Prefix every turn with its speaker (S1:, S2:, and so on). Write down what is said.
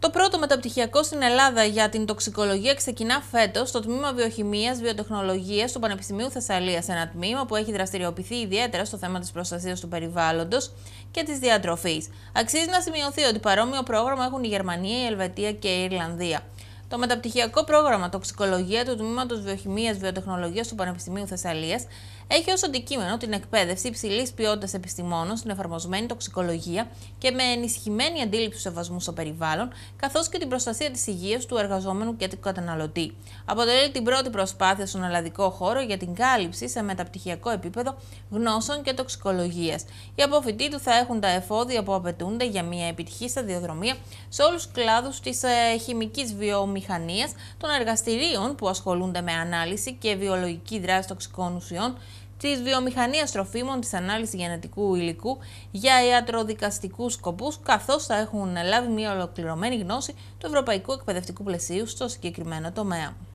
S1: Το πρώτο μεταπτυχιακό στην Ελλάδα για την τοξικολογία ξεκινά φέτος στο τμήμα Βιοχημίας Βιοτεχνολογίας του Πανεπιστημίου Θεσσαλίας. Ένα τμήμα που έχει δραστηριοποιηθεί ιδιαίτερα στο θέμα της προστασίας του περιβάλλοντος και της διατροφής. Αξίζει να σημειωθεί ότι παρόμοιο πρόγραμμα έχουν η Γερμανία, η Ελβετία και η Ιρλανδία. Το μεταπτυχιακό πρόγραμμα Τοξικολογία του Τμήματος Βιοχημίας Βιοτεχνολογίας του Πανεπιστημίου Θεσσαλίας έχει ως αντικείμενο την εκπαίδευση υψηλής ποιότητας επιστημόνων στην εφαρμοσμένη τοξικολογία και με ενισχυμένη αντίληψη του σεβασμού στο περιβάλλον, καθώς και την προστασία της υγείας του εργαζόμενου και του καταναλωτή. Αποτελεί την πρώτη προσπάθεια στον ελλαδικό χώρο για την κάλυψη σε μεταπτυχιακό επίπεδο γνώσεων και τοξικολογίας. Οι αποφοιτοί του θα έχουν τα εφόδια που απαιτούνται για μια επιτυχή σταδιοδρομία σε όλους τους κλάδους της ε, χημικής βιομηχανίας των εργαστηρίων που ασχολούνται με ανάλυση και βιολογική δράση τοξικών ουσιών, της βιομηχανίας τροφίμων, της ανάλυσης γενετικού υλικού για ιατροδικαστικούς σκοπούς, καθώς θα έχουν λάβει μια ολοκληρωμένη γνώση του ευρωπαϊκού εκπαιδευτικού πλαισίου στο συγκεκριμένο τομέα.